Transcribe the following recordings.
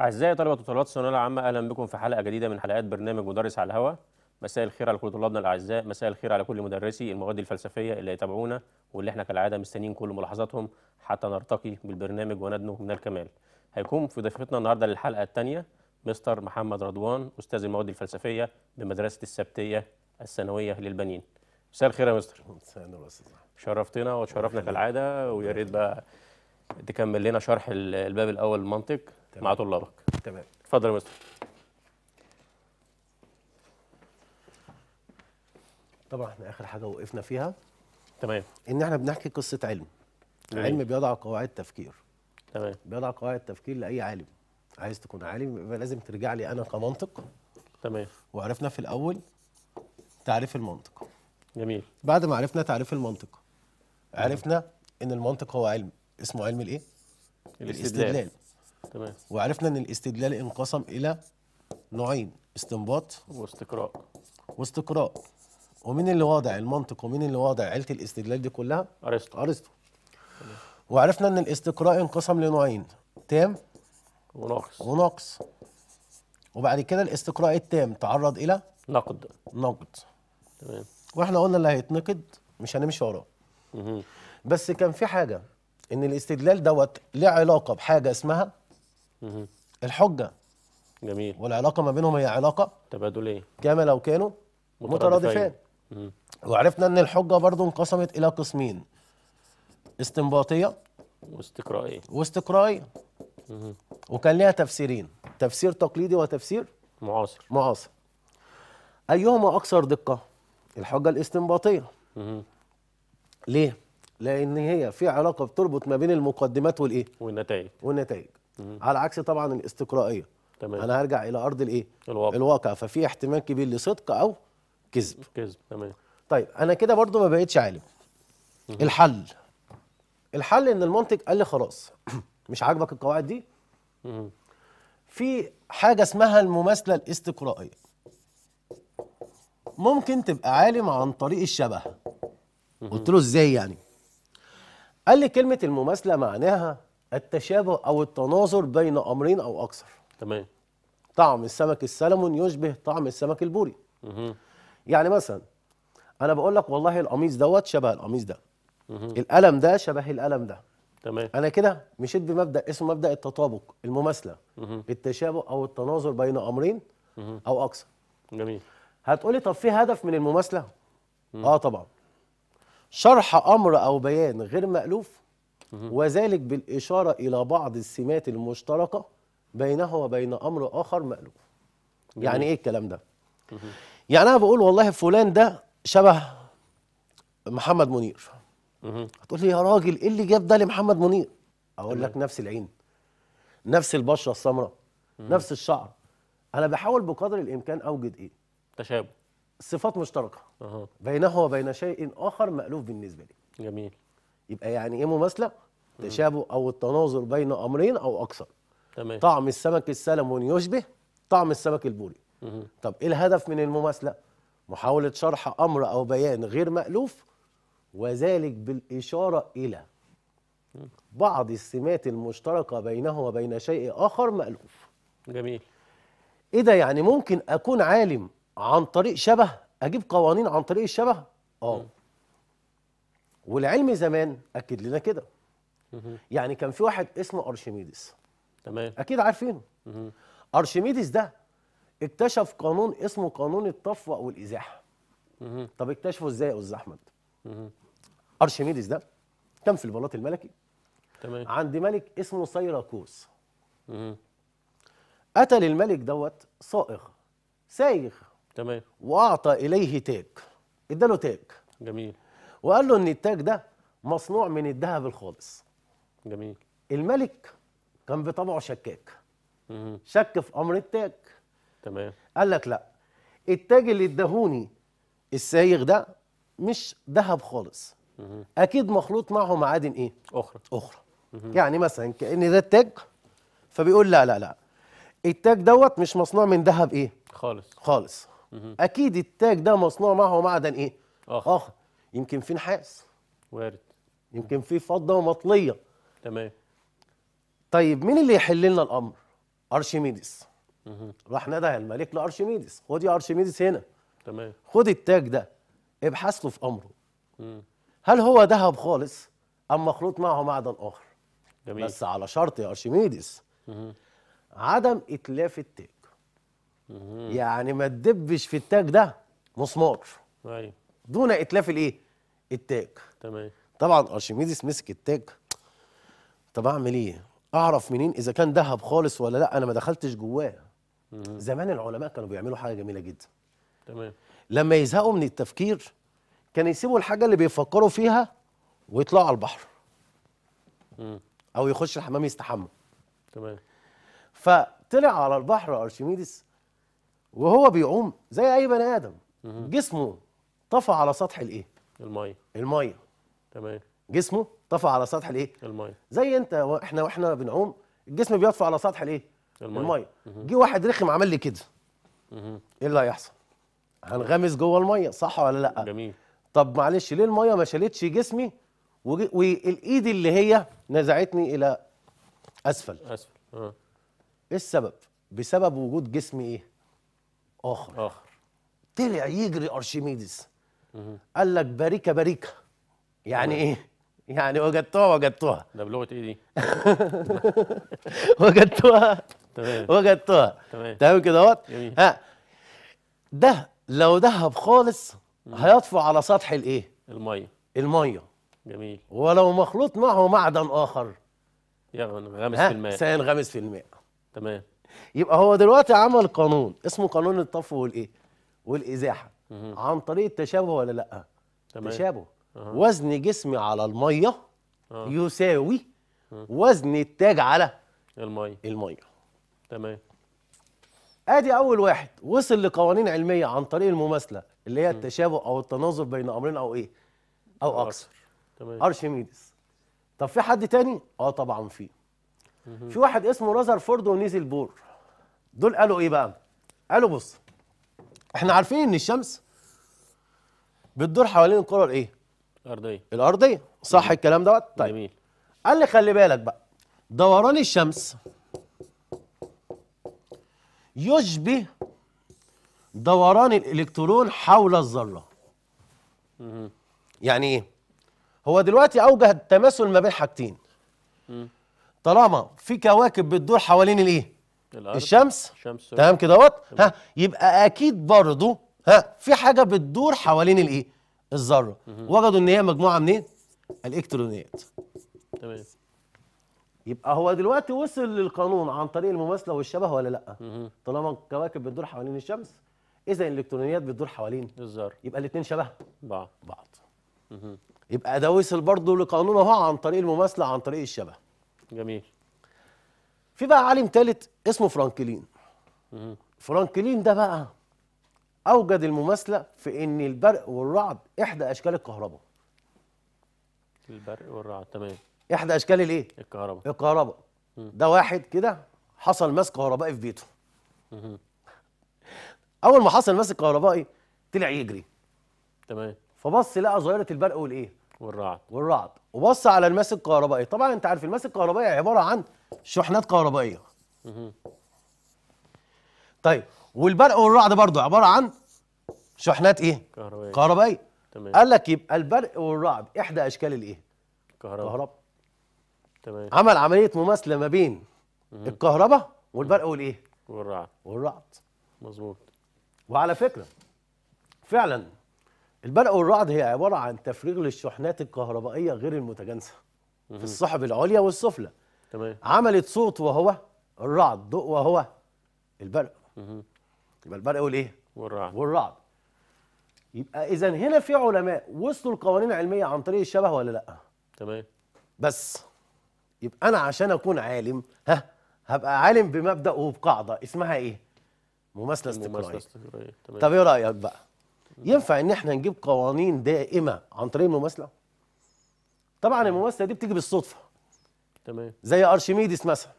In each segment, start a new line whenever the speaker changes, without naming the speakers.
أعزائي طلبة وطلبات الثانوية العامة أهلا بكم في حلقة جديدة من حلقات برنامج مدرس على الهواء مساء الخير على كل طلابنا الأعزاء مساء الخير على كل مدرسي المواد الفلسفية اللي يتابعونا واللي احنا كالعادة مستنيين كل ملاحظاتهم حتى نرتقي بالبرنامج وندنو من الكمال هيكون في ضيفتنا النهاردة للحلقة الثانية مستر محمد رضوان أستاذ المواد الفلسفية بمدرسة السبتية الثانوية للبنين مساء الخير يا مستر مساء النور شرفتنا وتشرفنا كالعادة ويا ريت بقى تكمل لنا شرح الباب الأول المنطق مع طلابك تمام اتفضل يا مستر
طبعا احنا اخر حاجه وقفنا فيها تمام ان احنا بنحكي قصه علم
علم بيضع
قواعد تفكير تمام بيضع قواعد تفكير لاي عالم عايز تكون عالم يبقى لازم ترجع لي انا كمنطق تمام وعرفنا في الاول تعريف المنطق جميل بعد ما عرفنا تعريف المنطق عرفنا ان المنطق هو علم اسمه علم الايه الاستدلال تمام وعرفنا ان الاستدلال انقسم الى نوعين استنباط واستقراء واستقراء ومين اللي واضع المنطق ومين اللي واضع عيله الاستدلال دي كلها ارسطو ارسطو وعرفنا ان الاستقراء انقسم لنوعين تام وناقص وناقص وبعد كده الاستقراء التام تعرض الى نقد نقد تمام واحنا قلنا اللي هيتنقد مش هنمشي وراه بس كان في حاجه ان الاستدلال دوت له علاقه بحاجه اسمها الحجه جميل والعلاقه ما بينهم هي علاقه تبادليه كما لو كانوا مترادفان وعرفنا ان الحجه برضو انقسمت الى قسمين استنباطيه واستقرائيه واستقرائيه وكان لها تفسيرين تفسير تقليدي وتفسير معاصر معاصر ايهما اكثر دقه الحجه الاستنباطيه ليه لان هي في علاقه بتربط ما بين المقدمات والايه والنتائج والنتائج على عكس طبعا الاستقرائيه تمام. انا هرجع الى ارض الايه الواقع, الواقع. ففي احتمال كبير لصدق او كذب كذب تمام طيب انا كده برضو ما بقتش عالم مم. الحل الحل ان المنطق قال لي خلاص مش عاجبك القواعد دي مم. في حاجه اسمها المماثله الاستقرائيه ممكن تبقى عالم عن طريق الشبه قلت له ازاي يعني قال لي كلمه المماثله معناها التشابه او التناظر بين امرين او اكثر تمام طعم السمك السلمون يشبه طعم السمك البوري مه. يعني مثلا انا بقول لك والله القميص دوت شبه القميص ده مه. القلم ده شبه القلم ده تمام انا كده مشيت بمبدا اسمه مبدا التطابق المماثله التشابه او التناظر بين امرين مه. او اكثر جميل هتقولي طب في هدف من المماثله اه طبعا شرح امر او بيان غير مالوف وذلك بالإشارة إلى بعض السمات المشتركة بينها وبين أمر آخر مألوف يعني إيه الكلام ده؟ يعني أنا بقول والله فلان ده شبه محمد منير هتقول لي يا راجل إيه اللي جاب ده لمحمد منير؟ أقول لك نفس العين نفس البشرة السمراء نفس الشعر أنا بحاول بقدر الإمكان أوجد إيه؟ تشابه صفات مشتركة بينه وبين شيء آخر مألوف بالنسبة لي جميل يبقى يعني ايه مماثله التشابه او التناظر بين امرين او اكثر تمام طعم السمك السلمون يشبه طعم السمك البوري مم. طب ايه الهدف من المماثله محاوله شرح امر او بيان غير مالوف وذلك بالاشاره الى بعض السمات المشتركه بينه وبين شيء اخر مالوف جميل ايه ده يعني ممكن اكون عالم عن طريق شبه اجيب قوانين عن طريق الشبه اه والعلم زمان اكد لنا كده يعني كان في واحد اسمه ارشميدس تمام اكيد عارفينه ارشميدس ده اكتشف قانون اسمه قانون الطفو او الازاحه طب اكتشفه ازاي يا استاذ احمد ارشميدس ده كان في البلاط الملكي تمام عند ملك اسمه سيراكوس قتل الملك دوت صائغ سايغ تمام واعطى اليه تاج اداله تاج جميل وقال له ان التاج ده مصنوع من الذهب الخالص جميل الملك كان بطبعه شكاك شك في امر التاج تمام قال لك لا التاج اللي اداهوني السايغ ده مش ذهب خالص مم. اكيد مخلوط معه معادن ايه اخرى اخرى مم. يعني مثلا كان ده التاج فبيقول لا لا لا التاج دوت مش مصنوع من ذهب ايه خالص خالص مم. اكيد التاج ده مصنوع معه معدن ايه اخر, آخر. يمكن في نحاس وارد يمكن في فضه ومطليه تمام طيب مين اللي يحل لنا الامر ارشميدس راح ندى الملك لارشميدس خد يا ارشميدس هنا تمام خد التاج ده ابحث له في امره مم. هل هو ذهب خالص ام مخلوط معه معدن اخر جميل. بس على شرط يا ارشميدس عدم اتلاف التاج
مم. يعني
ما تدبش في التاج ده مسمار ايوه دون اتلاف الايه التاج تمام طبعا ارشميدس مسك التاج طب اعمل ايه اعرف منين اذا كان ذهب خالص ولا لا انا ما دخلتش جواه زمان العلماء كانوا بيعملوا حاجه جميله جدا تمام لما يزهقوا من التفكير كانوا يسيبوا الحاجه اللي بيفكروا فيها ويطلعوا على البحر او يخش الحمام يستحمى تمام فطلع على البحر ارشميدس وهو بيعوم زي اي بني ادم جسمه طفى على سطح الايه الميه الميه تمام جسمه طفى على سطح الايه الميه زي انت احنا واحنا بنعوم الجسم بيطفى على سطح الايه الميه جه واحد رخم عمل لي كده ايه اللي هيحصل هنغمس جوه الميه صح ولا لا جميل طب معلش ليه الميه ما شالتش جسمي والايد اللي هي نزعتني الى اسفل اسفل اه ايه السبب بسبب وجود جسم ايه اخر اخر طلع يجري ارشميدس قال لك باريكا باريكا يعني ايه يعني وجدتوها وجدتوها ده بلغه ايه دي؟ وجدتوها تمام وجدتوها تمام تمام كده اهوت ها ده لو ذهب خالص هيطفو على سطح الايه؟ الميه الميه جميل ولو مخلوط معه معدن اخر ينغمس في الماء سينغمس في الماء تمام يبقى هو دلوقتي عمل قانون اسمه قانون الطفو والايه؟ والازاحه عن طريق التشابه ولا لا؟ تمام تشابه وزن جسمي على الميه يساوي وزن التاج على الميه الميه تمام ادي اول واحد وصل لقوانين علميه عن طريق المماثله اللي هي التشابه او التناظر بين امرين او ايه او اكثر تمام ارشميدس طب في حد تاني اه طبعا في في واحد اسمه فورد ونيزل بور دول قالوا ايه بقى قالوا بص احنا عارفين ان الشمس بتدور حوالين الكره الايه الارضيه الارضيه صح الكلام دوت طيب جميل قال لي خلي بالك بقى دوران الشمس يشبه دوران الالكترون حول الذره يعني ايه هو دلوقتي اوجه التماثل ما بين حاجتين طالما في كواكب بتدور حوالين الايه
الشمس الشمس تمام كده
ها يبقى اكيد برضه ها في حاجه بتدور حوالين الايه الذره وجدوا ان هي مجموعه منين الالكترونيات تمام يبقى هو دلوقتي وصل للقانون عن طريق المماثله والشبه ولا لا طالما الكواكب بتدور حوالين الشمس اذا الالكترونيات بتدور حوالين الذره يبقى الاثنين شبه بعض بعض يبقى ده وصل برضه لقانون اهو عن طريق المماثله عن طريق الشبه جميل في بقى عالم ثالث اسمه فرانكلين فرانكلين ده بقى أوجد المماثلة في إن البرق والرعد إحدى أشكال الكهرباء. البرق والرعد تمام. إحدى أشكال الإيه؟ الكهرباء. الكهرباء. ده واحد كده حصل ماس كهربائي في بيته. أول ما حصل ماس الكهربائي طلع يجري. تمام. فبص لقى ظاهرة البرق والإيه؟ والرعد. والرعد وبص على الماس الكهربائي، طبعًا أنت عارف الماس الكهربائي عبارة عن شحنات كهربائية. طيب والبرق والرعد برضه عبارة عن شحنات ايه
كهربائيه كهربائيه تمام قال لك
يبقى البرق والرعد احدى اشكال الايه كهرباء كهرباء تمام عمل عمليه مماثله ما بين الكهرباء والبرق والايه والرعد والرعد مظبوط وعلى فكره فعلا البرق والرعد هي عباره عن تفريغ للشحنات الكهربائيه غير المتجانسه في السحب العليا والسفلى تمام عملت صوت وهو الرعد ضوء وهو البرق يبقى البرق والايه والرعد والرعد يبقى اذا هنا في علماء وصلوا لقوانين علميه عن طريق الشبه ولا لا تمام بس يبقى انا عشان اكون عالم ها هبقى عالم بمبدا وبقاعده اسمها ايه مماثله استقرائيه طب ايه رايك بقى ينفع ان احنا نجيب قوانين دائمه عن طريق المماثله طبعا المماثله دي بتيجي بالصدفه تمام زي ارشميدس مثلا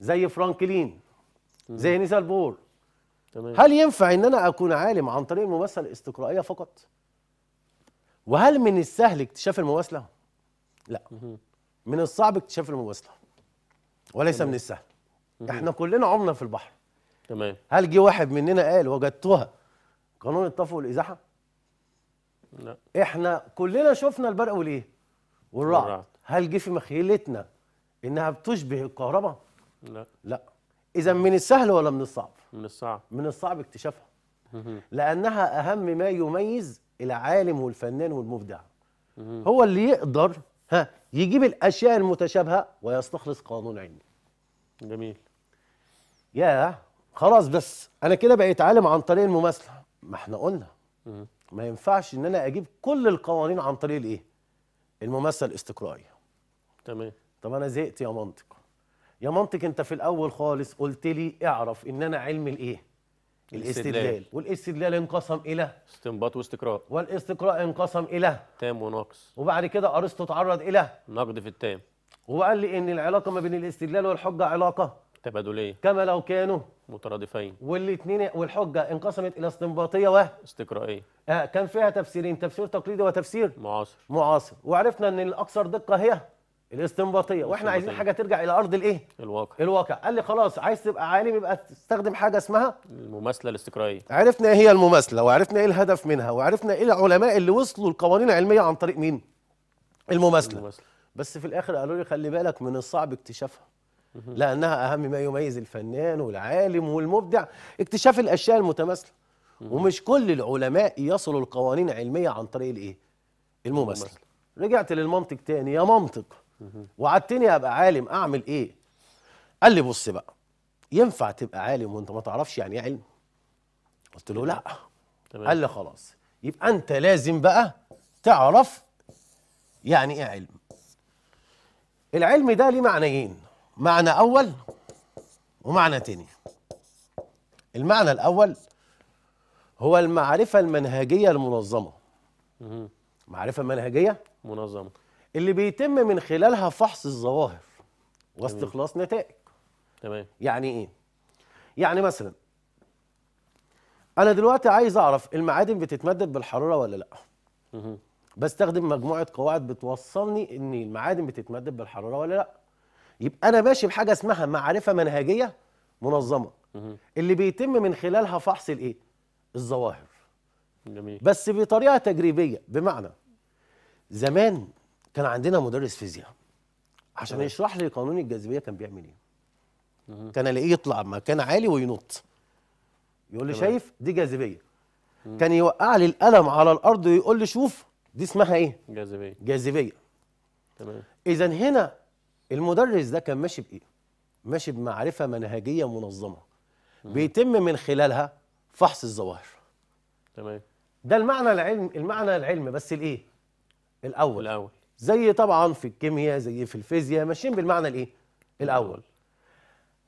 زي فرانكلين زي نيسال بور تمام. هل ينفع ان انا اكون عالم عن طريق المماثله الاستقرائيه فقط وهل من السهل اكتشاف المماثله لا من الصعب اكتشاف المماثله وليس تمام. من السهل احنا كلنا عمنا في البحر تمام هل جه واحد مننا قال وجدتها قانون الطفو والازاحه لا احنا كلنا شفنا البرق وليه والرعد هل جه في مخيلتنا انها بتشبه الكهرباء لا لا اذا من السهل ولا من الصعب من الصعب من الصعب اكتشافها لانها اهم ما يميز العالم والفنان والمبدع هو اللي يقدر ها يجيب الاشياء المتشابهه ويستخلص قانون علمي جميل يا خلاص بس انا كده بقيت عالم عن طريق المماثله ما احنا قلنا ما ينفعش ان انا اجيب كل القوانين عن طريق الايه المماثله الاستقرائيه تمام طب انا زهقت يا منطق يا منطق انت في الاول خالص قلت لي اعرف ان انا علم الايه الاستدلال والاستدلال انقسم الى استنباط واستقراء والاستقراء انقسم الى تام وناقص وبعد كده ارسطو تعرض الى نقد في التام وقال لي ان العلاقه ما بين الاستدلال والحجه علاقه تبادليه كما لو كانوا مترادفين والاثنين والحجه انقسمت الى استنباطيه و استقرائيه آه كان فيها تفسيرين تفسير تقليدي وتفسير معاصر معاصر وعرفنا ان الاكثر دقه هي الاستنباطيه واحنا عايزين حاجه ترجع الى ارض الايه الواقع الواقع قال لي خلاص عايز تبقى عالم يبقى تستخدم حاجه اسمها المماثله الاستقرائيه عرفنا ايه هي المماثله وعرفنا ايه الهدف منها وعرفنا ايه العلماء اللي وصلوا لقوانين علميه عن طريق مين المماثله, المماثلة. بس في الاخر قالوا لي خلي بالك من الصعب اكتشافها لانها اهم ما يميز الفنان والعالم والمبدع اكتشاف الاشياء المتماثله ومش كل العلماء يصلوا لقوانين علميه عن طريق الايه المماثله رجعت للمنطق تاني يا منطق وعدتني ابقى عالم اعمل ايه قال لي بص بقى ينفع تبقى عالم وانت ما تعرفش يعني ايه علم قلت له لا تمام. قال لي خلاص يبقى انت لازم بقى تعرف يعني ايه علم العلم ده ليه معنيين معنى اول ومعنى تاني المعنى الاول هو المعرفه المنهجيه المنظمه معرفه منهجيه منظمه اللي بيتم من خلالها فحص الظواهر واستخلاص نتائج تمام يعني ايه يعني مثلا انا دلوقتي عايز اعرف المعادن بتتمدد بالحراره ولا لا بستخدم مجموعه قواعد بتوصلني ان المعادن بتتمدد بالحراره ولا لا يبقى انا ماشي بحاجه اسمها معرفه منهجيه منظمه اللي بيتم من خلالها فحص الايه الظواهر جميل بس بطريقه تجريبيه بمعنى زمان كان عندنا مدرس فيزياء عشان طبعا. يشرح لي قانون الجاذبيه كان بيعمل ايه كان الاقيه يطلع مكان عالي وينط يقول لي شايف دي جاذبيه كان يوقع لي القلم على الارض ويقول لي شوف دي اسمها ايه جاذبيه جاذبيه تمام اذا هنا المدرس ده كان ماشي بايه ماشي بمعرفه منهجيه منظمه مم. بيتم من خلالها فحص الظواهر تمام ده المعنى العلم المعنى العلمي بس الايه الاول الاول زي طبعا في الكيمياء زي في الفيزياء ماشيين بالمعنى الايه الاول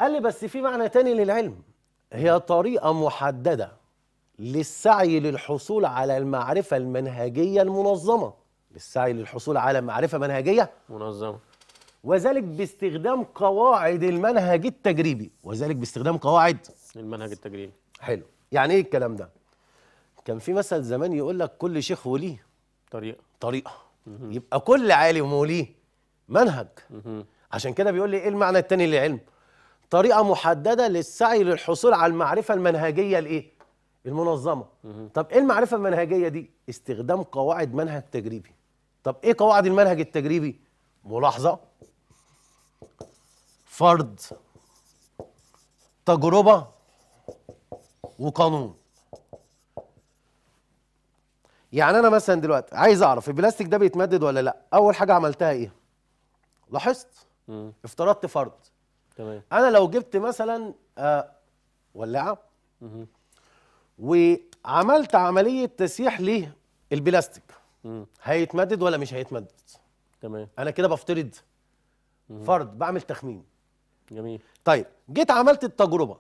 قال لي بس في معنى تاني للعلم هي طريقه محدده للسعي للحصول على المعرفه المنهجيه المنظمه للسعي للحصول على معرفه منهجيه منظمه وذلك باستخدام قواعد المنهج التجريبي وذلك باستخدام قواعد المنهج التجريبي حلو يعني ايه الكلام ده كان في مثل زمان يقول لك كل شيخ وليه طريقه طريقه يبقى كل عالم وليه منهج عشان كده بيقول لي ايه المعنى الثاني للعلم طريقه محدده للسعي للحصول على المعرفه المنهجيه الايه المنظمه طب ايه المعرفه المنهجيه دي استخدام قواعد منهج تجريبي طب ايه قواعد المنهج التجريبي ملاحظه فرض تجربه وقانون يعني انا مثلا دلوقتي عايز اعرف البلاستيك ده بيتمدد ولا لا اول حاجه عملتها ايه لاحظت مم. افترضت فرض تمام انا لو جبت مثلا آه ولاعه وعملت عمليه تسييح للبلاستيك هيتمدد ولا مش هيتمدد تمام انا كده بفترض مم. فرض بعمل تخمين جميل طيب جيت عملت التجربه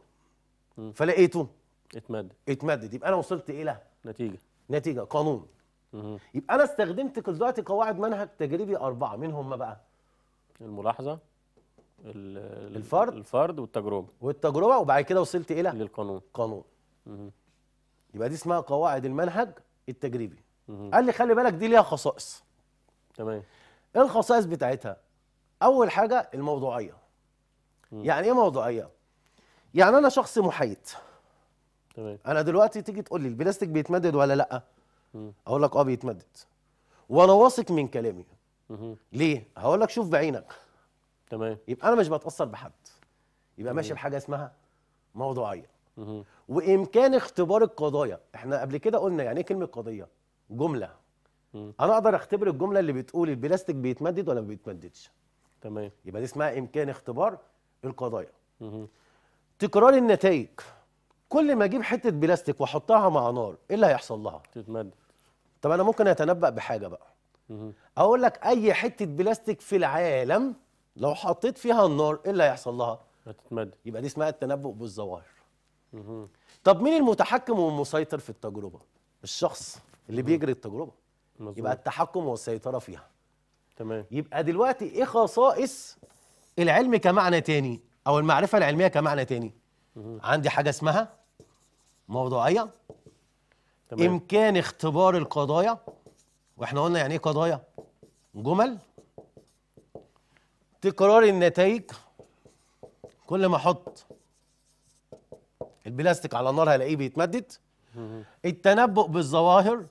مم. فلقيته اتمدد اتمدد يبقى انا وصلت ايه نتيجه نتيجه قانون يبقى انا استخدمت دلوقتي قواعد منهج تجريبي اربعه منهم ما بقى الملاحظه الفرد الفرد والتجربه والتجربه وبعد كده وصلت الى للقانون قانون يبقى دي اسمها قواعد المنهج التجريبي قال لي خلي بالك دي ليها خصائص تمام ايه الخصائص بتاعتها اول حاجه الموضوعيه يعني ايه موضوعيه يعني انا شخص محايد تمام انا دلوقتي تيجي تقول لي البلاستيك بيتمدد ولا لا م. اقول لك اه بيتمدد وانا واثق من كلامي م. ليه هقول لك شوف بعينك تمام يبقى انا مش بتاثر بحد يبقى م. ماشي بحاجه اسمها موضوعيه وامكان اختبار القضايا احنا قبل كده قلنا يعني ايه كلمه قضيه جمله انا اقدر اختبر الجمله اللي بتقول البلاستيك بيتمدد ولا ما بيتمددش تمام يبقى دي اسمها امكان اختبار القضايا تكرار النتائج كل ما اجيب حته بلاستيك واحطها مع نار ايه اللي هيحصل لها تتمدد طب انا ممكن اتنبأ بحاجه بقى اقول لك اي حته بلاستيك في العالم لو حطيت فيها النار ايه اللي هيحصل لها هتتمدد يبقى دي اسمها التنبؤ بالظواهر طب مين المتحكم والمسيطر في التجربه الشخص اللي بيجري التجربه مزبوط. يبقى التحكم والسيطره فيها تمام يبقى دلوقتي ايه خصائص العلم كمعنى تاني او المعرفه العلميه كمعنى تاني عندي حاجه اسمها موضوعيه تمام. امكان اختبار القضايا واحنا قلنا يعني ايه قضايا جمل تكرار النتائج كل ما احط البلاستيك على النار هلاقيه بيتمدد التنبؤ بالظواهر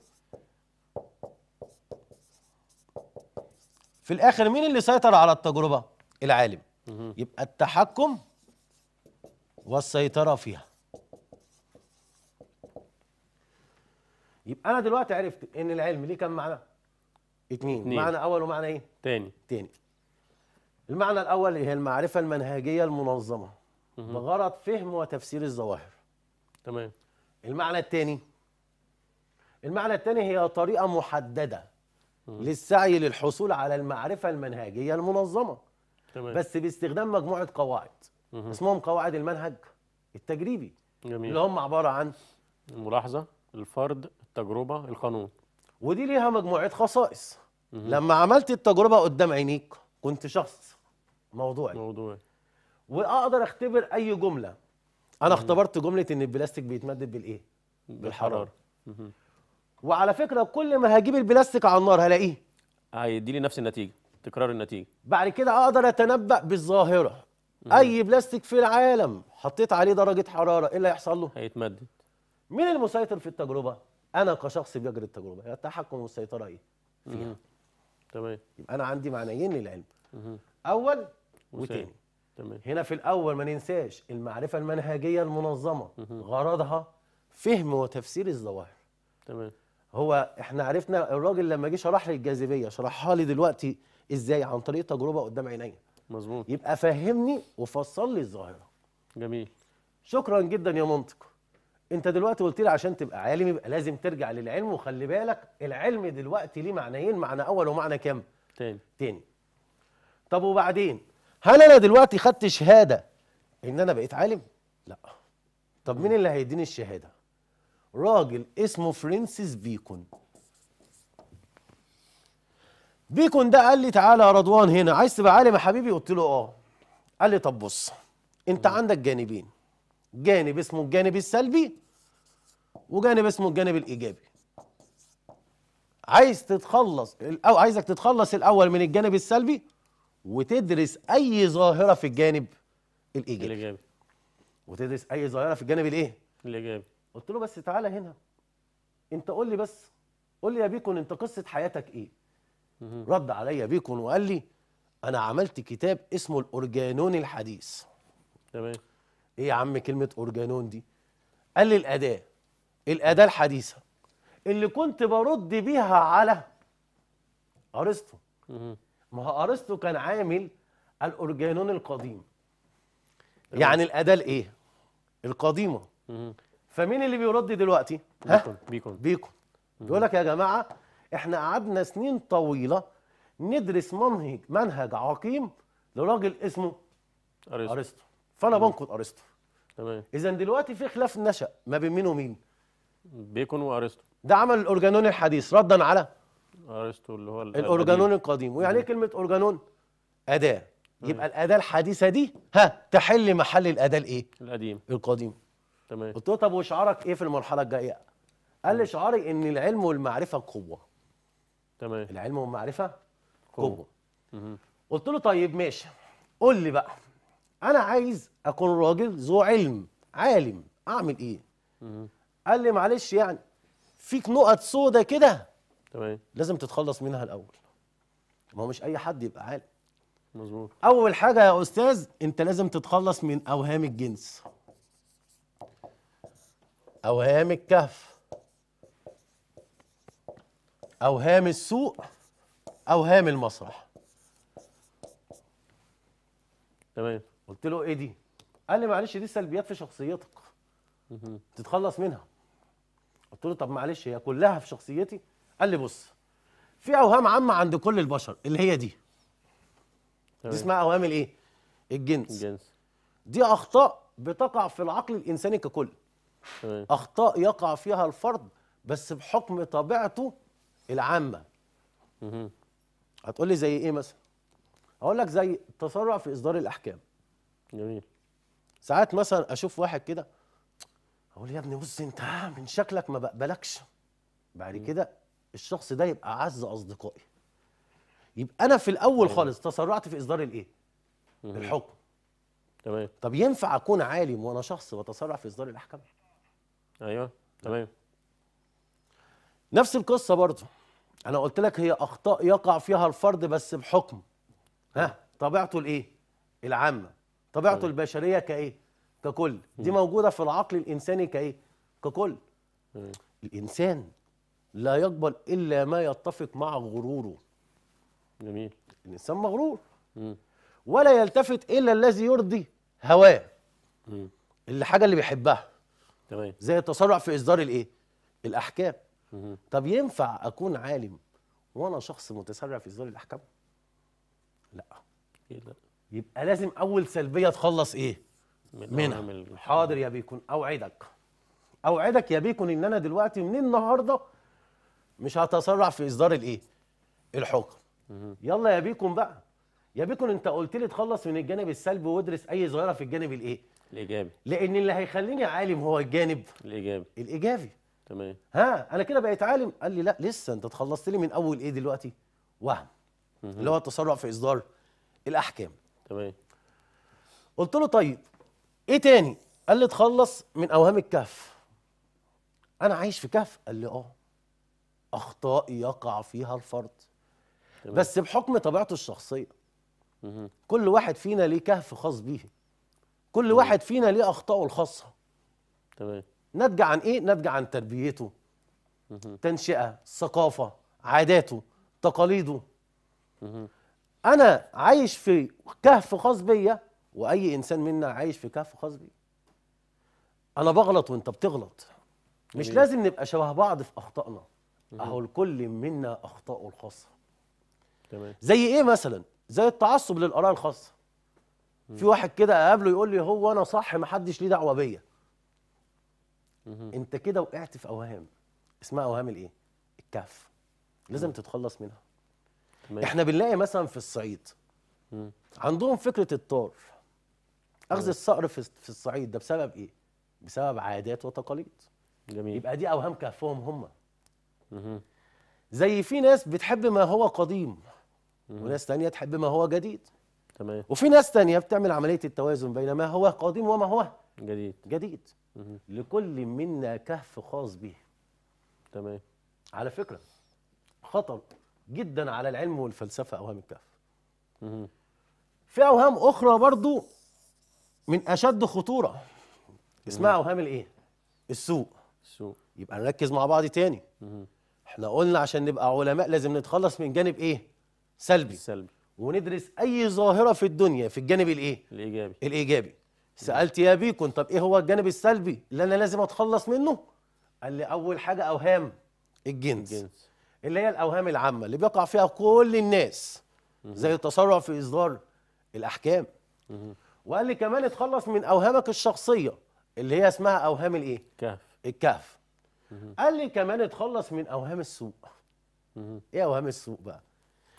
في الاخر مين اللي سيطر على التجربه العالم يبقى التحكم والسيطره فيها يبقى انا دلوقتي عرفت ان العلم ليه كام معنى؟ اتنين, اتنين. معنى اول ومعنى ايه؟ تاني تاني المعنى الاول هي المعرفه المنهجيه المنظمه بغرض فهم وتفسير الظواهر تمام المعنى الثاني المعنى الثاني هي طريقه محدده مم. للسعي للحصول على المعرفه المنهجيه المنظمه تمام. بس باستخدام مجموعه قواعد مم. اسمهم قواعد المنهج التجريبي جميل. اللي هم عباره عن الملاحظه الفرد تجربه القانون ودي ليها مجموعه خصائص مم. لما عملت التجربه قدام عينيك كنت شخص موضوعي موضوعي واقدر اختبر اي جمله انا مم. اختبرت جمله ان البلاستيك بيتمدد بالايه بالحراره مم. وعلى فكره كل ما هجيب البلاستيك على النار هلاقيه
هيدي لي نفس النتيجه تكرار النتيجه
بعد كده اقدر اتنبا بالظاهره مم. اي بلاستيك في العالم حطيت عليه درجه حراره ايه اللي هيحصل له هيتمدد مين المسيطر في التجربه انا كشخص بيجري التجربه التحكم والسيطره ايه فيها تمام يبقى انا عندي معنيين للعلم اول وثاني تمام هنا في الاول ما ننساش المعرفه المنهجيه المنظمه غرضها فهم وتفسير الظواهر تمام هو احنا عرفنا الراجل لما جه شرح لي الجاذبيه شرحها لي دلوقتي ازاي عن طريق تجربه قدام عيني مظبوط يبقى فهمني وفصل لي الظاهره جميل شكرا جدا يا منطق انت دلوقتي قلت لي عشان تبقى عالم يبقى لازم ترجع للعلم وخلي بالك العلم دلوقتي ليه معنيين معنى اول ومعنى كام تاني تاني طب وبعدين هل انا دلوقتي خدت شهاده ان انا بقيت عالم لا طب مين اللي هيديني الشهاده راجل اسمه فرانسيس بيكون بيكون ده قال لي تعالى يا رضوان هنا عايز تبقى عالم يا حبيبي قلت له اه قال لي طب بص انت عندك جانبين جانب اسمه الجانب السلبي وجانب اسمه الجانب الايجابي عايز تتخلص او عايزك تتخلص الاول من الجانب السلبي وتدرس اي ظاهره في الجانب الايجابي الايجابي وتدرس اي ظاهره في الجانب الايه الايجابي قلت له بس تعالى هنا انت قول لي بس قول لي يا بيكون انت قصه حياتك ايه رد عليا بيكون وقال لي انا عملت كتاب اسمه الاورجانون الحديث تمام ايه يا عم كلمه اورجانون دي قال لي الاداه الاداه الحديثه اللي كنت برد بيها على ارسطو ما هو ارسطو كان عامل الاورجانون القديم
يعني الاداه
الايه القديمه فمين اللي بيرد دلوقتي ها؟ بيكون بيكون بيقول لك يا جماعه احنا قعدنا سنين طويله ندرس منهج منهج عقيم لراجل اسمه ارسطو فانا بنقد ارسطو تمام اذا دلوقتي في خلاف نشا ما بين مين ومين بيكون وارسطو ده عمل الاورجانون الحديث ردا على
ارسطو اللي هو الاورجانون القديم ويعني ايه
كلمه اورجانون اداه يبقى الاداه الحديثه دي ها تحل محل الاداه الايه القديم القديم تمام قلت له طب وشعارك ايه في المرحله الجايه قال لي شعاري ان العلم والمعرفه قوه تمام العلم والمعرفه قوه قلت له طيب ماشي قول لي بقى انا عايز اكون راجل ذو علم عالم اعمل ايه قال لي معلش يعني فيك نقط سودا كده تمام لازم تتخلص منها الاول ما هو مش اي حد يبقى عالم مظبوط اول حاجه يا استاذ انت لازم تتخلص من اوهام الجنس اوهام الكهف اوهام السوق اوهام المسرح تمام قلت له ايه دي؟ قال لي معلش دي سلبيات في شخصيتك تتخلص منها قلت له طب معلش هي كلها في شخصيتي قال لي بص في اوهام عامه عند كل البشر اللي هي دي دي اسمها اوهام الايه الجنس الجنس دي اخطاء بتقع في العقل الانساني ككل تمام اخطاء يقع فيها الفرد بس بحكم طبيعته العامه هتقول لي زي ايه مثلا اقول لك زي التسرع في اصدار الاحكام جميل ساعات مثلا اشوف واحد كده اقول يا ابني بص انت من شكلك ما بقبلكش بعد كده الشخص ده يبقى اعز اصدقائي يبقى انا في الاول خالص تسرعت في اصدار الايه الحكم تمام طب ينفع اكون عالم وانا شخص بتسرع في اصدار الاحكام ايوه تمام نفس القصه برضه انا قلت لك هي اخطاء يقع فيها الفرد بس بحكم ها طبيعته الايه العامه طبيعته البشريه كايه ككل دي موجوده في العقل الانساني كايه ككل الانسان لا يقبل الا ما يتفق مع غروره جميل الانسان مغرور مم. ولا يلتفت الا الذي يرضي هواه اللي حاجه اللي بيحبها تمام زي التسرع في اصدار الايه الاحكام مم. طب ينفع اكون عالم وانا شخص متسرع في اصدار الاحكام لا إيه لا يبقى لازم اول سلبيه تخلص ايه منها من حاضر يا بيكون اوعدك اوعدك يا بيكون ان انا دلوقتي من النهارده مش هتسرع في اصدار الايه الحكم يلا يا بيكون بقى يا بيكون انت قلت لي تخلص من الجانب السلبي وادرس اي ظاهره في الجانب الايه الايجابي لان اللي هيخليني عالم هو الجانب الايجابي الايجابي تمام ها انا كده بقيت عالم قال لي لا لسه انت تخلصت لي من اول ايه دلوقتي وهم اللي هو التسرع في اصدار الاحكام تمام قلت له طيب ايه تاني قال لي اتخلص من اوهام الكهف انا عايش في كهف قال لي اه اخطاء يقع فيها الفرد تمام. بس بحكم طبيعته الشخصيه مه. كل واحد فينا ليه كهف خاص بيه كل تمام. واحد فينا ليه اخطائه الخاصه تمام ناتجه عن ايه ناتجه عن تربيته تنشئه ثقافه عاداته تقاليده مه. انا عايش في كهف خاص بيا واي انسان منا عايش في كهف خاص بيه انا بغلط وانت بتغلط مش مم. لازم نبقى شبه بعض في اخطائنا اهو الكل منا اخطائه الخاصه تمام زي ايه مثلا زي التعصب للاراء الخاصه مم. في واحد كده اقابله يقول لي هو انا صح ما حدش ليه دعوه بيا انت كده وقعت في اوهام اسمها اوهام الايه الكهف لازم مم. تتخلص منها تمام. احنا بنلاقي مثلا في الصعيد مم. عندهم فكره الطار اخذ الصقر في في الصعيد ده بسبب ايه بسبب عادات وتقاليد جميل يبقى دي اوهام كهفهم هم مم. زي في ناس بتحب ما هو قديم مم. وناس تانية تحب ما هو جديد تمام وفي ناس تانية بتعمل عملية التوازن بين ما هو قديم وما هو جديد جديد مم. لكل منا كهف خاص به تمام على فكرة خطر جدا على العلم والفلسفه اوهام الكهف في اوهام اخرى برضو من اشد خطوره اسمها اوهام الايه السوق. السوق يبقى نركز مع بعض تاني احنا قلنا عشان نبقى علماء لازم نتخلص من جانب ايه سلبي سلبي وندرس اي ظاهره في الدنيا في الجانب الايه الايجابي الايجابي سالت يا بيكون طب ايه هو الجانب السلبي اللي انا لازم اتخلص منه قال لي اول حاجه اوهام الجنس, الجنس. اللي هي الاوهام العامه اللي بيقع فيها كل الناس زي التسرع في اصدار الاحكام وقال لي كمان اتخلص من اوهامك الشخصيه اللي هي اسمها اوهام الايه الكهف الكهف قال لي كمان اتخلص من اوهام السوق ايه اوهام السوق بقى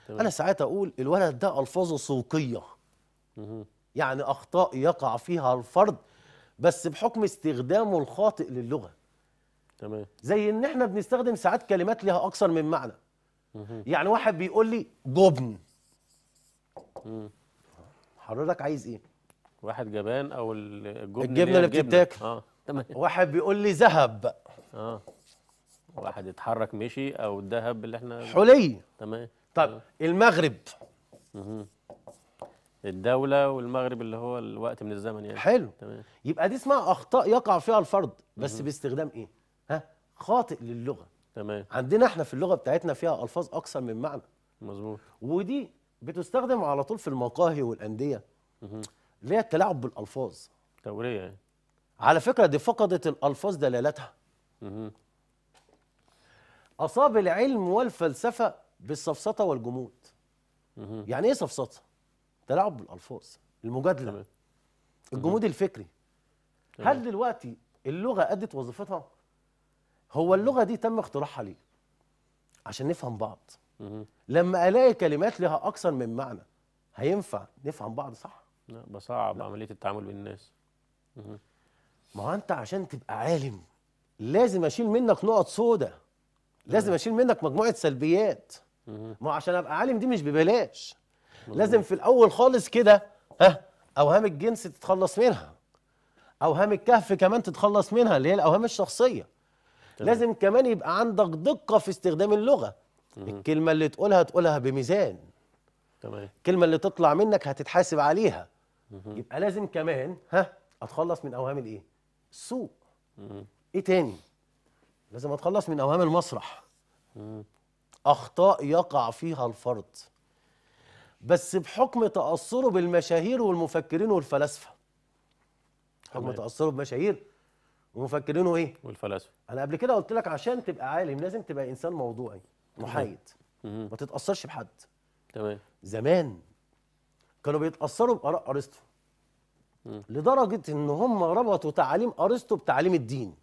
طبعا. انا ساعات اقول الولد ده الفاظه سوقيه يعني اخطاء يقع فيها الفرد بس بحكم استخدامه الخاطئ للغه تمام زي ان احنا بنستخدم ساعات كلمات ليها اكثر من معنى يعني واحد بيقول لي جبن حضرتك عايز ايه
واحد جبان او الجبن الجبنه اللي بتتاكل اه
تمام واحد بيقول لي ذهب
اه واحد اتحرك مشي او الذهب اللي احنا حلي
تمام طب آه. المغرب مم. الدولة والمغرب اللي هو الوقت من الزمن يعني حلو تمام يبقى دي اسمها أخطاء يقع فيها الفرد بس مم. باستخدام إيه؟ خاطئ للغه تمام عندنا احنا في اللغه بتاعتنا فيها الفاظ اكثر من معنى مظبوط ودي بتستخدم على طول في المقاهي والانديه اللي هي التلاعب بالالفاظ توريه يعني على فكره دي فقدت الالفاظ دلالتها اصاب العلم والفلسفه بالسفسطه والجمود يعني ايه سفسطه تلاعب بالالفاظ المجادله تمام. الجمود الفكري هل دلوقتي اللغه ادت وظيفتها هو اللغه دي تم اختراعها ليه عشان نفهم بعض لما الاقي كلمات لها اكثر من معنى هينفع نفهم بعض صح
لا بصعب لا. عمليه التعامل بين الناس
ما هو انت عشان تبقى عالم لازم اشيل منك نقط سودة لازم اشيل منك مجموعه سلبيات ما عشان ابقى عالم دي مش ببلاش لازم في الاول خالص كده ها اوهام الجنس تتخلص منها اوهام الكهف كمان تتخلص منها اللي هي الاوهام الشخصيه تمام. لازم كمان يبقى عندك دقه في استخدام اللغه مم. الكلمه اللي تقولها تقولها بميزان تمام الكلمه اللي تطلع منك هتتحاسب عليها مم. يبقى لازم كمان ها اتخلص من اوهام الايه السوق مم. ايه تاني لازم اتخلص من اوهام المسرح مم. اخطاء يقع فيها الفرد بس بحكم تاثره بالمشاهير والمفكرين والفلاسفه حكم تاثره بمشاهير ومفكرينه ايه؟ والفلاسفه انا قبل كده قلت لك عشان تبقى عالم لازم تبقى انسان موضوعي محايد ما تتاثرش بحد تمام زمان كانوا بيتاثروا باراء ارسطو لدرجه ان هم ربطوا تعاليم ارسطو بتعاليم الدين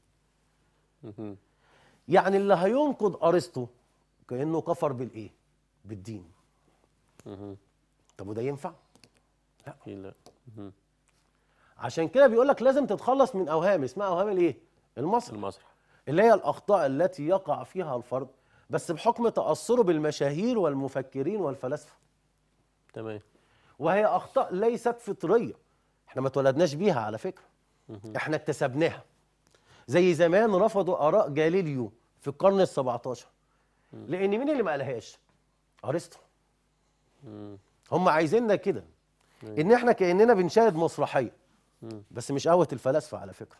يعني اللي هينقض ارسطو كانه كفر بالايه بالدين طب وده ينفع لا إيه لا عشان كده بيقول لك لازم تتخلص من اوهام اسمها اوهام الايه المسرح المسرح اللي هي الاخطاء التي يقع فيها الفرد بس بحكم تاثره بالمشاهير والمفكرين والفلاسفه تمام وهي اخطاء ليست فطريه احنا ما اتولدناش بيها على فكره احنا اكتسبناها زي زمان رفضوا اراء جاليليو في القرن ال17 لان مين اللي ما قالهاش ارسطو هم عايزيننا كده ان احنا كاننا بنشاهد مسرحيه بس مش قوه الفلاسفه على فكره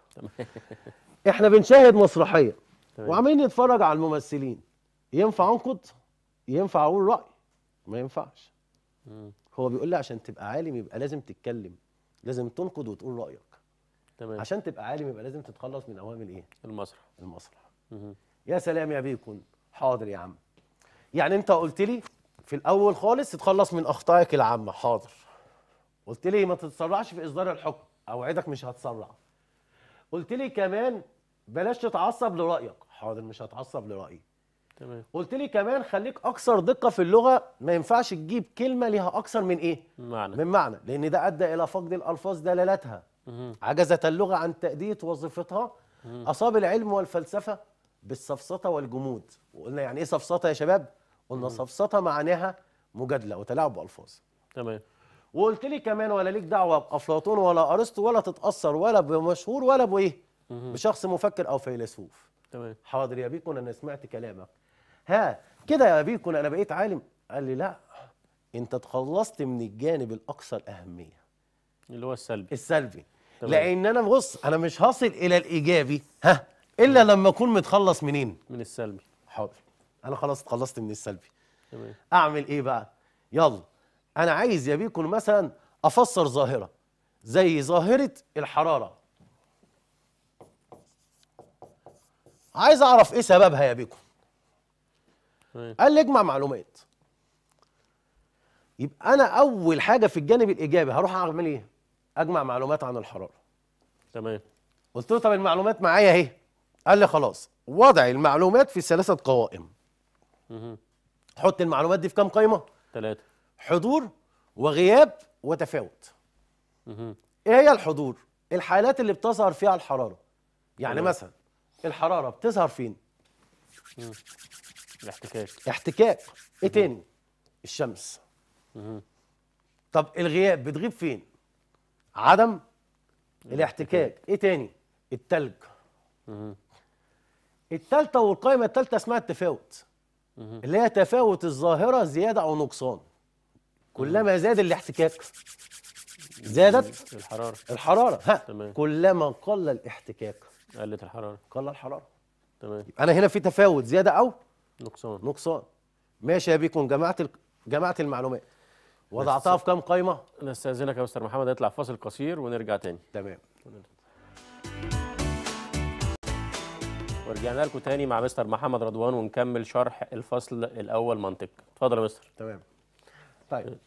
احنا بنشاهد مسرحيه وعمالين نتفرج على الممثلين ينفع انقد ينفع اقول راي ما ينفعش هو بيقول لي عشان تبقى عالم يبقى لازم تتكلم لازم تنقد وتقول رايك تمام عشان تبقى عالم يبقى لازم تتخلص من اوامر ايه المسرح المسرح يا سلام يا بيكون حاضر يا عم يعني انت قلت لي في الاول خالص تتخلص من اخطائك العامه حاضر قلت لي ما تتسرعش في اصدار الحكم اوعدك مش هتسرع قلت لي كمان بلاش تتعصب لرايك حاضر مش هتعصب لرايي تمام قلت لي كمان خليك اكثر دقه في اللغه ما ينفعش تجيب كلمه ليها اكثر من ايه معنى من معنى لان ده ادى الى فقد الالفاظ دلالتها عجزت اللغه عن تاديه وظيفتها اصاب العلم والفلسفه بالسفسطه والجمود وقلنا يعني ايه سفسطه يا شباب قلنا سفسطه معناها مجادله وتلاعب بالفاظ تمام وقلت لي كمان ولا ليك دعوه بافلاطون ولا ارسطو ولا تتاثر ولا بمشهور ولا بايه بشخص مفكر او فيلسوف تمام حاضر يا بيكون انا سمعت كلامك ها كده يا بيكون انا بقيت عالم قال لي لا انت اتخلصت من الجانب الاكثر اهميه اللي هو السلبي السلبي تمام. لان انا بص انا مش هصل الى الايجابي ها الا لما اكون متخلص منين من السلبي حاضر انا خلاص اتخلصت من السلبي تمام اعمل ايه بقى يلا انا عايز يا بيكون مثلا افسر ظاهره زي ظاهره الحراره عايز اعرف ايه سببها يا بيكون طيب. قال لي اجمع معلومات يبقى انا اول حاجه في الجانب الايجابي هروح اعمل ايه اجمع معلومات عن الحراره تمام قلت له طب المعلومات معايا اهي قال لي خلاص وضع المعلومات في ثلاثه قوائم حط المعلومات دي في كام قايمه ثلاثه حضور وغياب وتفاوت ايه هي الحضور الحالات اللي بتظهر فيها الحراره يعني مم. أيوه. مثلا الحراره بتظهر فين مم. الاحتكاك احتكاك ايه تاني الشمس مم. طب الغياب بتغيب فين عدم الاحتكاك ايه تاني التلج التالتة والقائمة التالتة اسمها التفاوت اللي هي تفاوت الظاهرة زيادة أو نقصان كلما زاد الاحتكاك زادت الحرارة الحرارة ها تمام. كلما قل الاحتكاك قلت الحرارة قل الحرارة تمام أنا هنا في تفاوت زيادة أو نقصان نقصان ماشي بكم جمعت جمعت المعلومات وضعتها في
كام قايمة؟ نستأذنك يا مستر محمد نطلع فاصل قصير ونرجع تاني تمام ورجعنا لكم تاني مع مستر محمد رضوان ونكمل شرح الفصل الأول منطق
اتفضل يا مستر تمام طيب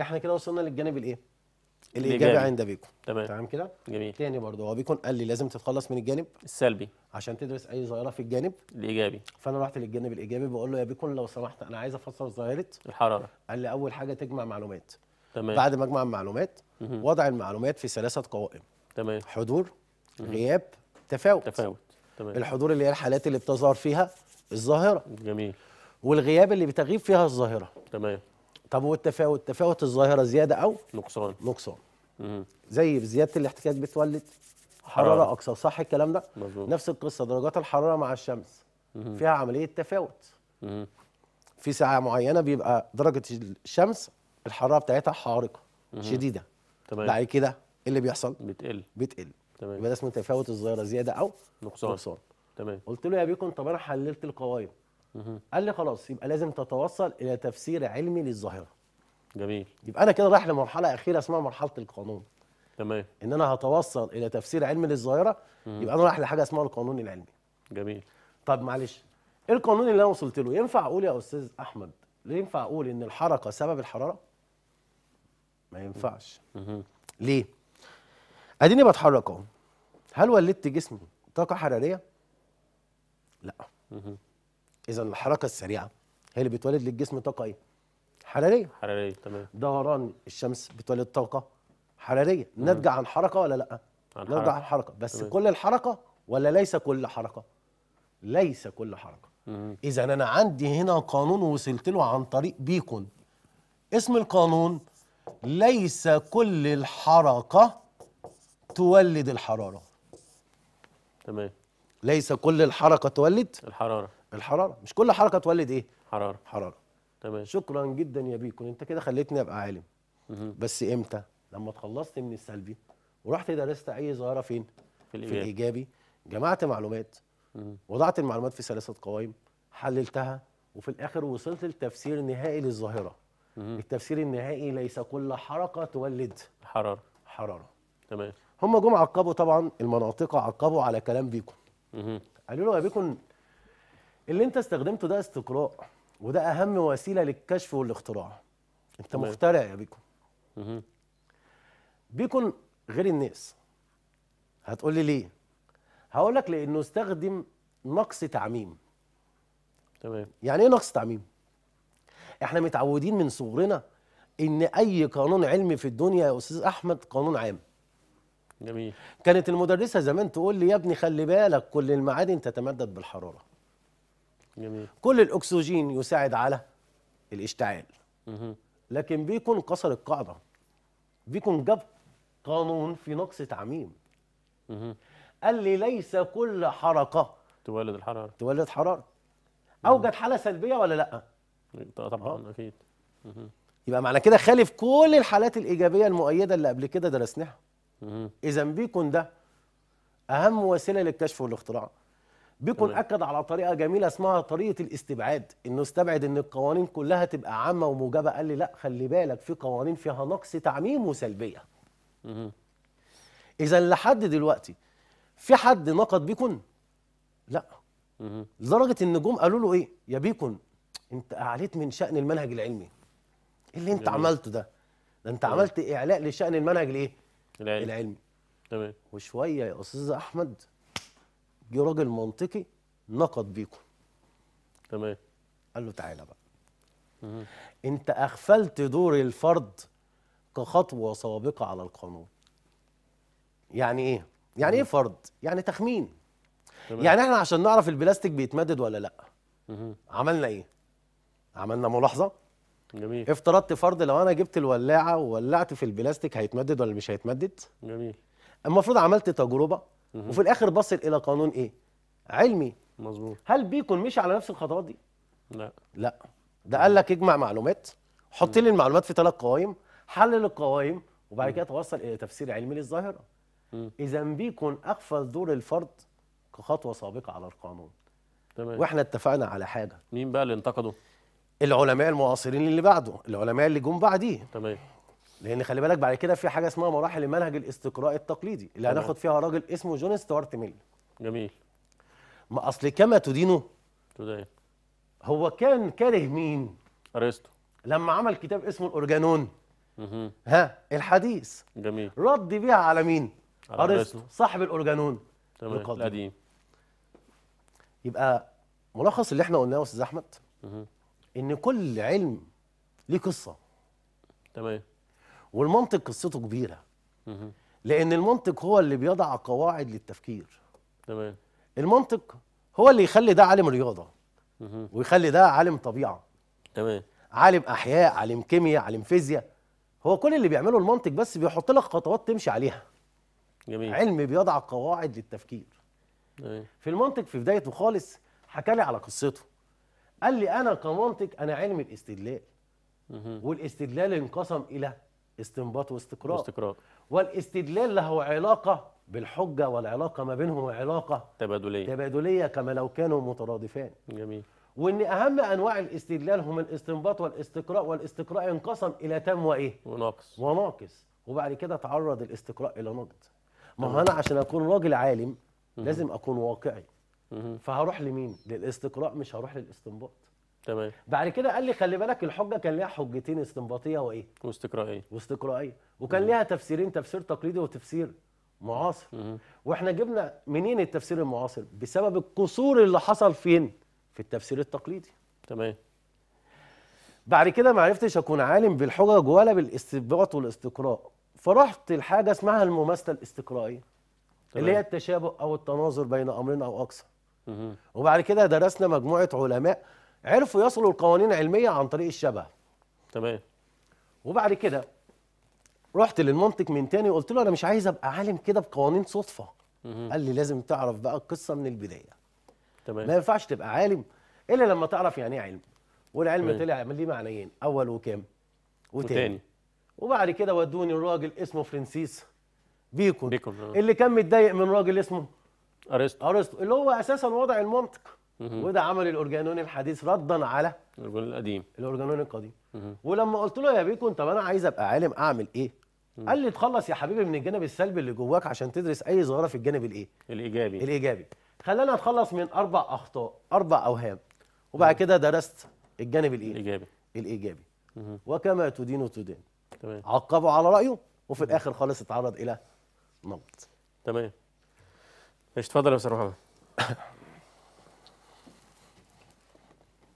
احنا كده وصلنا للجانب الايه؟ الايجابي عند بيكون تمام تمام كده؟ جميل تاني برضه هو بيكون قال لي لازم تتخلص من الجانب السلبي عشان تدرس اي ظاهره في الجانب الايجابي فانا رحت للجانب الايجابي بقول له يا بيكون لو سمحت انا عايز افسر ظاهره الحراره قال لي اول حاجه تجمع معلومات تمام بعد ما اجمع المعلومات وضع المعلومات في ثلاثه قوائم تمام حضور غياب تفاوت تفاوت تمام الحضور اللي هي الحالات اللي بتظهر فيها الظاهره جميل والغياب اللي بتغيب فيها الظاهره تمام طب والتفاوت تفاوت الظاهره زياده او نقصان نقصان زي زياده الاحتكاك بتولد حراره, اقصى صح الكلام ده مزبوط. نفس القصه درجات الحراره مع الشمس مم. فيها عمليه تفاوت مم. في ساعه معينه بيبقى درجه الشمس الحراره بتاعتها حارقه مم. شديده تمام بعد كده ايه اللي بيحصل بتقل بتقل تمام يبقى ده اسمه تفاوت الظاهره زياده او نقصان نقصان تمام قلت له يا بيكون طب انا حللت القوايم قال لي خلاص يبقى لازم تتوصل الى تفسير علمي للظاهره جميل يبقى انا كده رايح لمرحله اخيره اسمها مرحله القانون تمام ان انا هتوصل الى تفسير علمي للظاهره يبقى انا رايح لحاجه اسمها القانون العلمي جميل طب معلش ايه القانون اللي انا وصلت له ينفع اقول يا استاذ احمد ينفع اقول ان الحركه سبب الحراره ما ينفعش ليه اديني بتحرك اهو هل ولدت جسمي طاقه حراريه لا اذا الحركه السريعه هي اللي بتولد للجسم طاقه ايه حراريه
حراريه تمام
دوران الشمس بتولد طاقه حراريه ناتجه عن حركه ولا لا ناتجه عن حركه بس تمام. كل الحركه ولا ليس كل حركه ليس كل حركه اذا انا عندي هنا قانون وصلت له عن طريق بيكون اسم القانون ليس كل الحركه تولد الحراره تمام ليس كل الحركه تولد الحراره الحراره مش كل حركه تولد ايه حراره حراره تمام شكرا جدا يا بيكون انت كده خليتني ابقى عالم بس امتى لما تخلصت من السلبي ورحت درست اي ظاهره فين في الايجابي, في الإيجابي. جمعت معلومات وضعت المعلومات في ثلاثه قوائم حللتها وفي الاخر وصلت لتفسير نهائي للظاهره التفسير النهائي ليس كل حركه تولد حراره حراره تمام هم جم عقبوا طبعا المناطق عقبوا على كلام بيكون قالوا له يا بيكون اللي انت استخدمته ده استقراء وده اهم وسيله للكشف والاختراع انت تمام. مخترع يا بيكون بيكون غير الناس هتقول لي ليه هقول لك لانه استخدم نقص تعميم تمام يعني ايه نقص تعميم احنا متعودين من صغرنا ان اي قانون علمي في الدنيا يا استاذ احمد قانون عام جميل كانت المدرسه زمان تقول لي يا ابني خلي بالك كل المعادن تتمدد بالحراره جميل. كل الاكسجين يساعد على الاشتعال لكن بيكون كسر القاعده بيكون جاب قانون في نقص تعميم قال لي ليس كل حركه تولد الحراره تولد حراره اوجد حاله سلبيه ولا لا طبعا آه. اكيد يبقى معنى كده خالف كل الحالات الايجابيه المؤيده اللي قبل كده درسناها اذا بيكون ده اهم وسيله للكشف والاختراع بيكون اكد على طريقه جميله اسمها طريقه الاستبعاد انه استبعد ان القوانين كلها تبقى عامه وموجبه قال لي لا خلي بالك في قوانين فيها نقص تعميم وسلبيه اذا لحد دلوقتي في حد نقد بيكون لا لدرجه ان جم قالوا له ايه يا بيكون انت اعليت من شان المنهج العلمي ايه اللي انت جميل. عملته ده ده انت عملت اعلاء لشان المنهج الايه العلمي تمام وشويه يا استاذ احمد جه راجل منطقي نقد بيكم تمام قال له تعالى بقى مم. انت اغفلت دور الفرد كخطوه سابقه على القانون يعني ايه يعني مم. ايه فرد يعني تخمين تمام. يعني احنا عشان نعرف البلاستيك بيتمدد ولا لا مم. عملنا ايه عملنا ملاحظه جميل افترضت فرض لو انا جبت الولاعه وولعت في البلاستيك هيتمدد ولا مش هيتمدد جميل المفروض عملت تجربه وفي الاخر بصل الى قانون ايه علمي مظبوط هل بيكون مشي على نفس الخطوات دي لا لا ده قال لك اجمع معلومات حط لي المعلومات في ثلاث قوائم حلل القوائم وبعد كده توصل الى تفسير علمي للظاهره اذا بيكون اغفل دور الفرد كخطوه سابقه على القانون تمام واحنا اتفقنا على حاجه مين بقى اللي انتقده العلماء المعاصرين اللي بعده العلماء اللي جم بعديه تمام لان خلي بالك بعد كده في حاجه اسمها مراحل المنهج الاستقراء التقليدي اللي هناخد فيها راجل اسمه جون ستوارت ميل جميل ما اصل كما تدينه تدين هو كان كاره مين ارسطو لما عمل كتاب اسمه الاورجانون ها الحديث جميل رد بيها على مين ارسطو صاحب الاورجانون القديم يبقى ملخص اللي احنا قلناه يا استاذ احمد ان كل علم ليه قصه تمام والمنطق قصته كبيره لان المنطق هو اللي بيضع قواعد للتفكير تمام المنطق هو اللي يخلي ده عالم رياضه ويخلي ده عالم طبيعه تمام عالم احياء عالم كيمياء عالم فيزياء هو كل اللي بيعمله المنطق بس بيحط لك خطوات تمشي عليها جميل علم بيضع قواعد للتفكير جميل. في المنطق في بدايته خالص حكى لي على قصته قال لي انا كمنطق انا علم الاستدلال والاستدلال انقسم الى استنباط واستقراء واستقراء والاستدلال له علاقة بالحجة والعلاقة ما بينهم علاقة تبادلية تبادلية كما لو كانوا مترادفان جميل وان اهم انواع الاستدلال هم الاستنباط والاستقراء والاستقراء ينقسم الى تام وايه وناقص وناقص وبعد كده تعرض الاستقراء الى نقد ما هو انا عشان اكون راجل عالم لازم اكون واقعي فهروح لمين للاستقراء مش هروح للاستنباط تمام بعد كده قال لي خلي بالك الحجه كان ليها حجتين استنباطيه وايه واستقرائيه واستقرائيه وكان ليها تفسيرين تفسير تقليدي وتفسير معاصر مم. واحنا جبنا منين التفسير المعاصر بسبب القصور اللي حصل فين في التفسير التقليدي تمام بعد كده ما عرفتش اكون عالم بالحجج ولا بالاستنباط والاستقراء فرحت لحاجه اسمها المماثله الاستقرائيه اللي هي التشابه او التناظر بين امرين او اكثر وبعد كده درسنا مجموعه علماء عرفوا يصلوا لقوانين علميه عن طريق الشبه تمام وبعد كده رحت للمنطق من تاني وقلت له انا مش عايز ابقى عالم كده بقوانين صدفه مم. قال لي لازم تعرف بقى القصه من البدايه تمام ما ينفعش تبقى عالم الا لما تعرف يعني ايه علم والعلم طلع ليه معنيين اول وكام وتاني, وتاني. وبعد كده ودوني الراجل اسمه فرنسيس بيكون, بيكون. آه. اللي كان متضايق من راجل اسمه ارسطو ارسطو اللي هو اساسا وضع المنطق وده عمل الاورجانون الحديث ردا على الاورجانون القديم الاورجانون القديم ولما قلت له يا بيكون طب انا عايز ابقى عالم اعمل ايه قال لي تخلص يا حبيبي من الجانب السلبي اللي جواك عشان تدرس اي ظاهره في الجانب الايه الايجابي الايجابي خلانا اتخلص من اربع اخطاء اربع اوهام وبعد كده درست الجانب الايه الايجابي الايجابي وكما تدين تدين تمام عقبه على رايه وفي الاخر خالص اتعرض الى
نمط تمام ماشي اتفضل يا استاذ محمد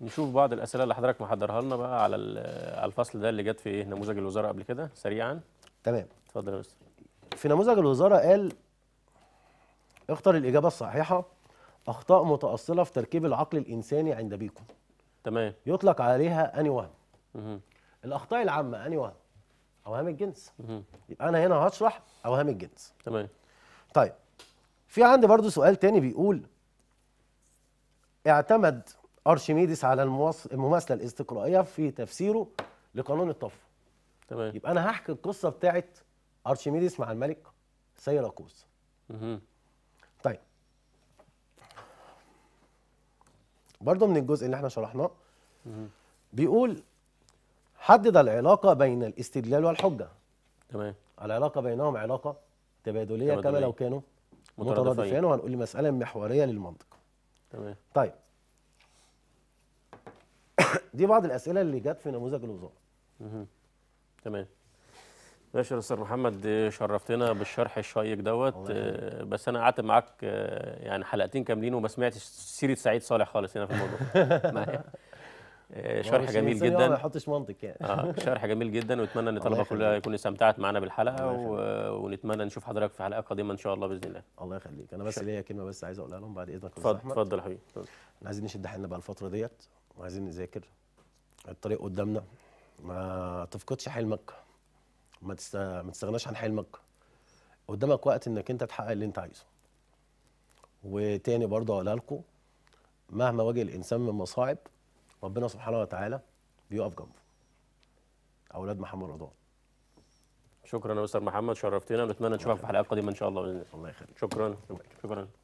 نشوف بعض الاسئله اللي حضرتك محضرها لنا بقى على على الفصل ده اللي جت في ايه نموذج الوزاره قبل كده سريعا تمام اتفضل يا استاذ
في نموذج الوزاره قال اختر الاجابه الصحيحه اخطاء متاصله في تركيب العقل الانساني عند بيكم تمام يطلق عليها اني وهم الاخطاء العامه اني وهم اوهام الجنس يبقى انا هنا هشرح اوهام الجنس تمام طيب في عندي برضو سؤال تاني بيقول اعتمد ارشميدس على المماثله الاستقرائيه في تفسيره لقانون الطفو تمام يبقى انا هحكي القصه بتاعت ارشميدس مع الملك سيراكوس طيب برضه من الجزء اللي احنا شرحناه بيقول حدد العلاقه بين الاستدلال والحجه تمام العلاقه بينهم علاقه تبادليه, تبادلية. كما لو كانوا
مترادفين
وهنقول مساله محوريه للمنطق تمام طيب دي بعض الاسئله اللي جت في نموذج الوزاره
تمام باشا استاذ محمد آه، شرفتنا بالشرح الشيق دوت آه، بس انا قعدت معاك آه، يعني حلقتين كاملين وما سمعتش سيره سعيد صالح خالص هنا في الموضوع معايا شرح جميل جدا ما يحطش منطق يعني اه شرح جميل جدا واتمنى ان الطلبه كلها يكون استمتعت معانا بالحلقه و... ونتمنى نشوف حضرتك في حلقه قادمه ان شاء الله باذن الله
الله يخليك انا بس ليا كلمه بس عايز اقولها لهم بعد اذنك استاذ احمد اتفضل اتفضل يا حبيبي احنا عايزين نشد حيلنا بقى الفتره ديت وعايزين نذاكر الطريق قدامنا ما تفقدش حلمك مكه ما ما تستغناش عن حلمك مكه قدامك وقت انك انت تحقق اللي انت عايزه وتاني برضه اقولها لكم مهما واجه الانسان من مصاعب ربنا سبحانه وتعالى بيقف جنبه اولاد محمد رضوان
شكرا يا استاذ محمد شرفتنا ونتمنى نشوفك في حلقات قديمه ان شاء الله باذن الله يخليك شكرا شكرا